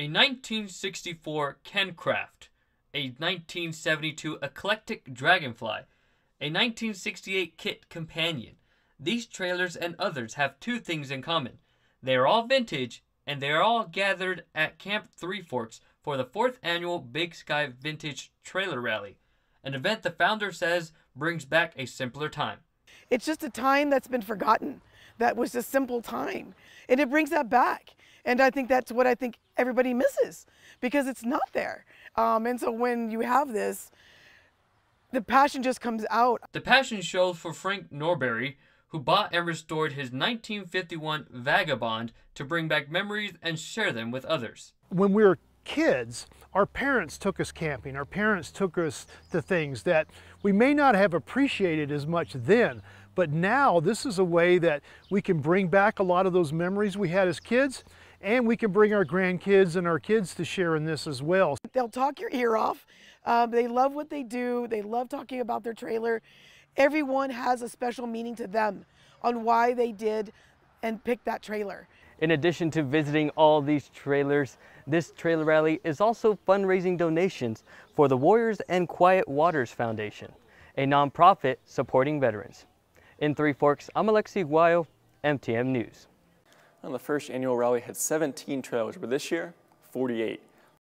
a 1964 Kencraft, a 1972 Eclectic Dragonfly, a 1968 Kit Companion. These trailers and others have two things in common. They are all vintage, and they are all gathered at Camp Three Forks for the fourth annual Big Sky Vintage Trailer Rally, an event the founder says brings back a simpler time. It's just a time that's been forgotten. That was a simple time. And it brings that back. And I think that's what I think everybody misses because it's not there. Um, and so when you have this, the passion just comes out. The passion shows for Frank Norberry, who bought and restored his 1951 Vagabond to bring back memories and share them with others. When we were kids, our parents took us camping. Our parents took us to things that we may not have appreciated as much then, but now this is a way that we can bring back a lot of those memories we had as kids and we can bring our grandkids and our kids to share in this as well. They'll talk your ear off. Um, they love what they do. They love talking about their trailer. Everyone has a special meaning to them on why they did and picked that trailer. In addition to visiting all these trailers, this trailer rally is also fundraising donations for the Warriors and Quiet Waters Foundation, a nonprofit supporting veterans. In Three Forks, I'm Alexi Guayo, MTM News. And the first annual rally had 17 trailers, but this year, 48.